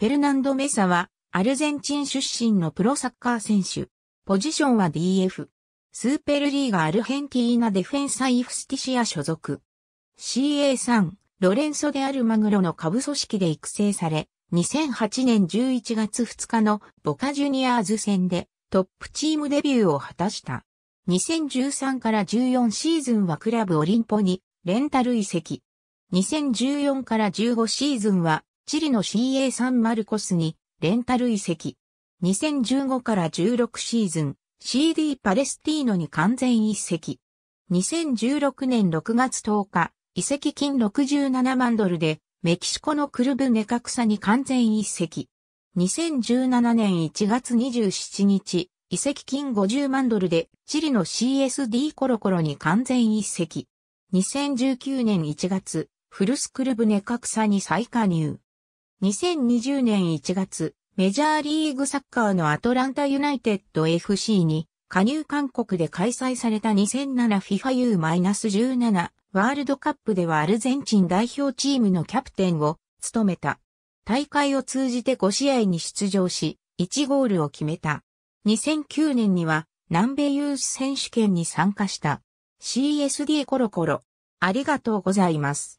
フェルナンド・メサは、アルゼンチン出身のプロサッカー選手。ポジションは DF。スーペルリーガアルヘンティーナデフェンサイフスティシア所属。CA3、ロレンソ・デ・アルマグロの下部組織で育成され、2008年11月2日のボカジュニアーズ戦でトップチームデビューを果たした。2013から14シーズンはクラブオリンポにレンタル移籍。2014から15シーズンはチリの CA サンマルコスにレンタル移籍。2015から16シーズン CD パレスティーノに完全移籍。2016年6月10日、移籍金67万ドルでメキシコのクルブネカクサに完全移籍。2017年1月27日、移籍金50万ドルでチリの CSD コロコロに完全移籍。2019年1月、フルスクルブネカクサに再加入。2020年1月、メジャーリーグサッカーのアトランタユナイテッド FC に加入韓国で開催された 2007FIFAU-17 ワールドカップではアルゼンチン代表チームのキャプテンを務めた。大会を通じて5試合に出場し、1ゴールを決めた。2009年には南米ユース選手権に参加した。CSD コロコロ。ありがとうございます。